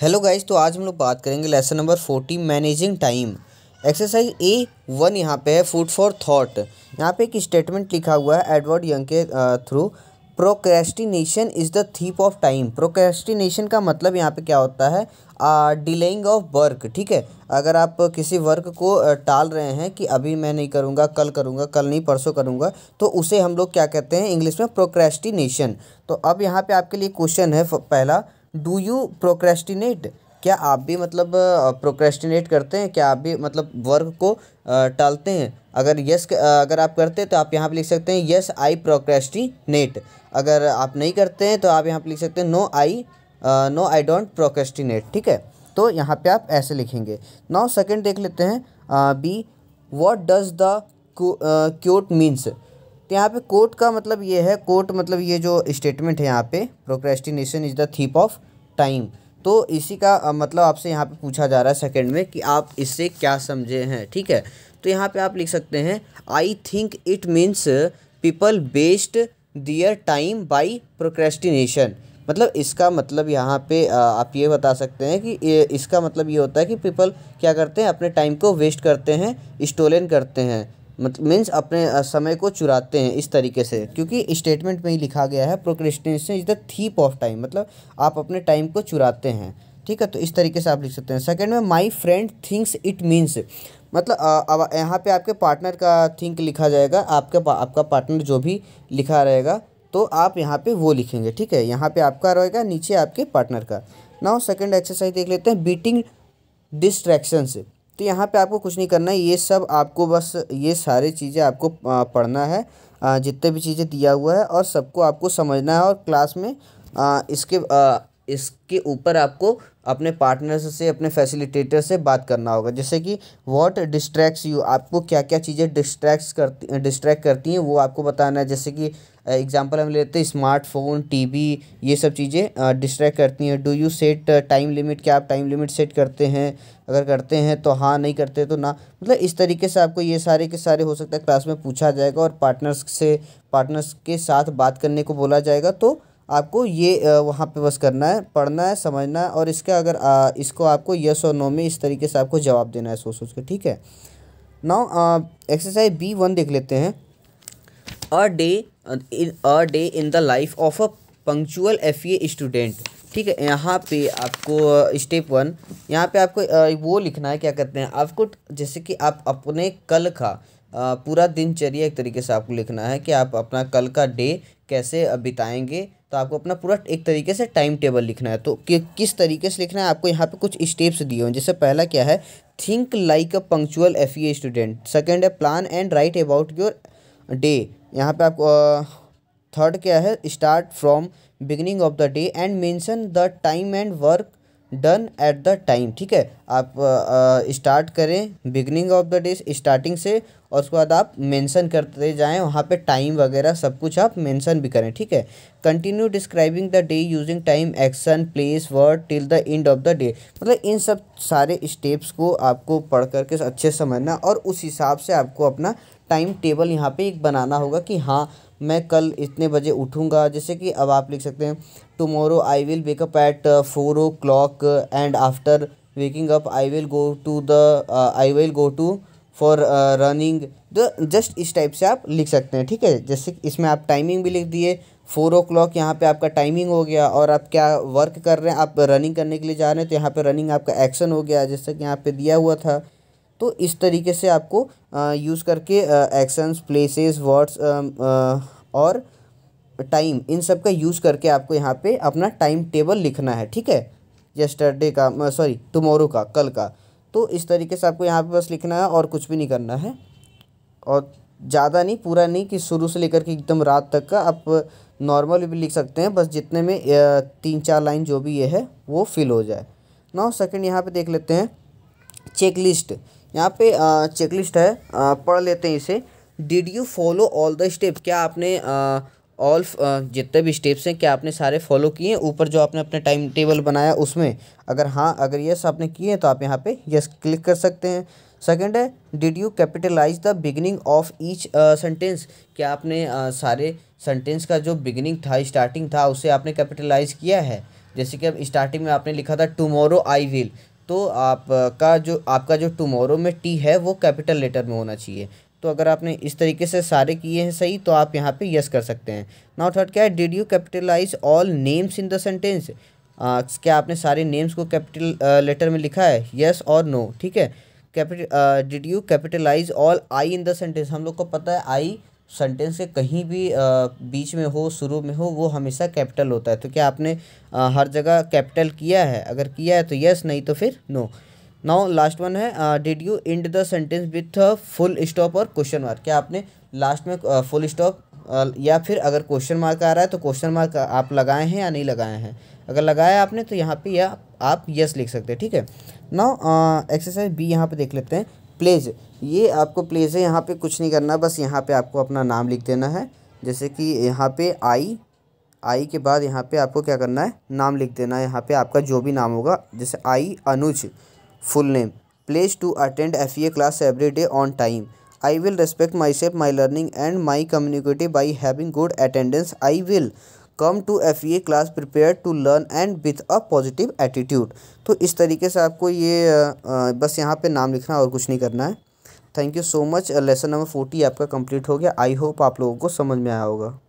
Hello guys तो आज हम लोग बात करेंगे lesson number forty managing time exercise A one यहाँ पे है फूड फॉर थॉट यहाँ पे एक स्टेटमेंट लिखा हुआ है एडवर्ड यंग के through procrastination is the thief of time procrastination का मतलब यहाँ पे क्या होता है डिलेइंग ऑफ वर्क ठीक है अगर आप किसी वर्क को टाल रहे हैं कि अभी मैं नहीं करूँगा कल करूँगा कल नहीं परसों करूँगा तो उसे हम लोग क्या कहते हैं इंग्लिश में प्रोक्रेस्टिनेशन तो अब यहाँ पे आपके लिए क्वेश्चन है पहला डू यू प्रोक्रेस्टिनेट क्या आप भी मतलब प्रोक्रेस्टिनेट करते हैं क्या आप भी मतलब वर्क को टालते हैं अगर यस अगर आप करते हैं तो आप यहाँ पे लिख सकते हैं यस आई प्रोक्रेस्टिनेट अगर आप नहीं करते हैं तो आप यहाँ पे लिख सकते हैं no I no I don't procrastinate ठीक है तो यहाँ पे आप ऐसे लिखेंगे नौ सेकेंड देख लेते हैं B what does the quote means तो यहाँ पे कोर्ट का मतलब ये है कोर्ट मतलब ये जो स्टेटमेंट है यहाँ पे procrastination is the thief of time तो इसी का मतलब आपसे यहाँ पे पूछा जा रहा है सेकंड में कि आप इससे क्या समझे हैं ठीक है तो यहाँ पे आप लिख सकते हैं I think it means people based their time by procrastination मतलब इसका मतलब यहाँ पे आप ये बता सकते हैं कि इसका मतलब ये होता है कि पीपल क्या करते हैं अपने टाइम को वेस्ट करते हैं स्टोलन करते हैं मत मीन्स अपने समय को चुराते हैं इस तरीके से क्योंकि स्टेटमेंट में ही लिखा गया है procrastination is the thief of time मतलब आप अपने टाइम को चुराते हैं ठीक है तो इस तरीके से आप लिख सकते हैं सेकंड में my friend thinks it means मतलब अब यहाँ पे आपके पार्टनर का थिंक लिखा जाएगा आपका पा, आपका पार्टनर जो भी लिखा रहेगा तो आप यहाँ पे वो लिखेंगे ठीक है यहाँ पे आपका रहेगा नीचे आपके पार्टनर का नाउ सेकंड एक्सरसाइज देख लेते हैं बीटिंग डिस्ट्रैक्शन से तो यहाँ पे आपको कुछ नहीं करना है ये सब आपको बस ये सारे चीज़ें आपको पढ़ना है जितने भी चीज़ें दिया हुआ है और सबको आपको समझना है और क्लास में इसके इसके ऊपर आपको अपने पार्टनर से अपने फैसिलिटेटर से बात करना होगा जैसे कि व्हाट डिस्ट्रैक्ट्स यू आपको क्या क्या चीज़ें डिस्ट्रैक्ट करती डिस्ट्रैक्ट करती हैं वो आपको बताना है जैसे कि एग्जांपल हम लेते हैं स्मार्टफोन टीवी ये सब चीज़ें डिस्ट्रैक्ट करती हैं do you set time limit क्या आप टाइम लिमिट सेट करते हैं अगर करते हैं तो हाँ नहीं करते तो ना मतलब इस तरीके से आपको ये सारे के सारे हो सकता है क्लास में पूछा जाएगा और पार्टनर्स से पार्टनर्स के साथ बात करने को बोला जाएगा तो आपको ये वहाँ पे बस करना है पढ़ना है समझना है और इसका अगर आ, इसको आपको यस और नो में इस तरीके से आपको जवाब देना है सोच सोच के ठीक है नाउ एक्सरसाइज बी वन देख लेते हैं a day in a day in the life of a punctual F A student ठीक है यहाँ पे आपको स्टेप वन यहाँ पे आपको वो लिखना है क्या कहते हैं आपको जैसे कि आप अपने कल का पूरा दिनचर्या एक तरीके से आपको लिखना है कि आप अपना कल का डे कैसे बिताएंगे तो आपको अपना पूरा एक तरीके से टाइम टेबल लिखना है तो कि, किस तरीके से लिखना है आपको यहाँ पे कुछ स्टेप्स दिए हुए जैसे पहला क्या है think like a punctual F E student second है plan and write about your day यहाँ पे आपको थर्ड क्या है start from beginning of the day and mention the time and work done at the time ठीक है आप start uh, uh, करें beginning of the day starting से और उसके बाद आप मेंशन करते जाएं वहाँ पे टाइम वगैरह सब कुछ आप मेंशन भी करें ठीक है continue describing the day using time action place word till the end of the day मतलब इन सब सारे स्टेप्स को आपको पढ़ करके अच्छे समझना और उस हिसाब से आपको अपना टाइम टेबल यहाँ पे एक बनाना होगा कि हाँ मैं कल इतने बजे उठूँगा जैसे कि अब आप लिख सकते हैं tomorrow I will wake up at four o'clock and after waking up I will go to the I will go to for running uh, तो जस्ट इस टाइप से आप लिख सकते हैं ठीक है जैसे इसमें आप टाइमिंग भी लिख दिए फोर ओ क्लॉक यहाँ पर आपका टाइमिंग हो गया और आप क्या वर्क कर रहे हैं आप रनिंग करने के लिए जा रहे हैं तो यहाँ पर रनिंग आपका एक्शन हो गया जैसे कि यहाँ पर दिया हुआ था तो इस तरीके से आपको यूज़ uh, करके एक्शंस प्लेसेस वर्ड्स और टाइम इन सब का यूज़ करके आपको यहाँ पे अपना टाइम टेबल लिखना है ठीक है यस्टरडे का सॉरी टुमारो का कल का तो इस तरीके से आपको यहाँ पे बस लिखना है और कुछ भी नहीं करना है और ज़्यादा नहीं पूरा नहीं कि शुरू से लेकर के एकदम रात तक का आप नॉर्मल भी लिख सकते हैं बस जितने में तीन चार लाइन जो भी ये है वो फिल हो जाए नौ सेकेंड यहाँ पर देख लेते हैं चेक लिस्ट यहाँ पे लिस्ट है पढ़ लेते हैं इसे did you follow all the step क्या आपने आ, ऑल uh, जितने भी स्टेप्स हैं क्या आपने सारे फॉलो किए ऊपर जो आपने अपने टाइम टेबल बनाया उसमें अगर हाँ अगर यस आपने किए तो आप यहाँ पे यस क्लिक कर सकते हैं सेकंड है did you capitalize the beginning of each sentence क्या आपने uh, सारे सेंटेंस का जो बिगिनिंग था स्टार्टिंग था उसे आपने कैपिटलाइज किया है जैसे कि अब स्टार्टिंग में आपने लिखा था टमोरो आई विल तो आपका uh, जो आपका जो टमोरो में टी है वो कैपिटल लेटर में होना चाहिए तो अगर आपने इस तरीके से सारे किए हैं सही तो आप यहाँ पे यस कर सकते हैं नाउ थर्ड क्या है did you capitalize all names in the sentence क्या आपने सारे नेम्स को कैपिटल लेटर में लिखा है यस और नो ठीक है capital did you capitalize all I in the sentence हम लोग को पता है आई सेंटेंस के कहीं भी बीच में हो शुरू में हो वो हमेशा कैपिटल होता है तो क्या आपने हर जगह कैपिटल किया है अगर किया है तो यस नहीं तो फिर no no. Now last one है did you end the sentence with full stop और क्वेश्चन मार्क क्या आपने लास्ट में फुल uh, स्टॉप uh, या फिर अगर क्वेश्चन मार्क आ रहा है तो क्वेश्चन मार्क आप लगाए हैं या नहीं लगाए हैं अगर लगाया आपने तो यहाँ पे या आप यस लिख सकते हैं ठीक है नाउ एक्सरसाइज बी यहाँ पे देख लेते हैं प्लेज ये आपको प्लेज है यहाँ पे कुछ नहीं करना बस यहाँ पे आपको अपना नाम लिख देना है जैसे कि यहाँ पे आई आई के बाद यहाँ पे आपको क्या करना है नाम लिख देना है यहाँ पे आपका जो भी नाम होगा जैसे I Anuj full name pledge to attend F E A class every day on time I will respect my self my learning and my communicative by having good attendance I will come to F E A class prepare to learn and with a positive attitude तो इस तरीके से आपको ये बस यहाँ पर नाम लिखना और कुछ नहीं करना है thank you so much lesson number forty आपका कंप्लीट हो गया आई होप आप लोगों को समझ में आया होगा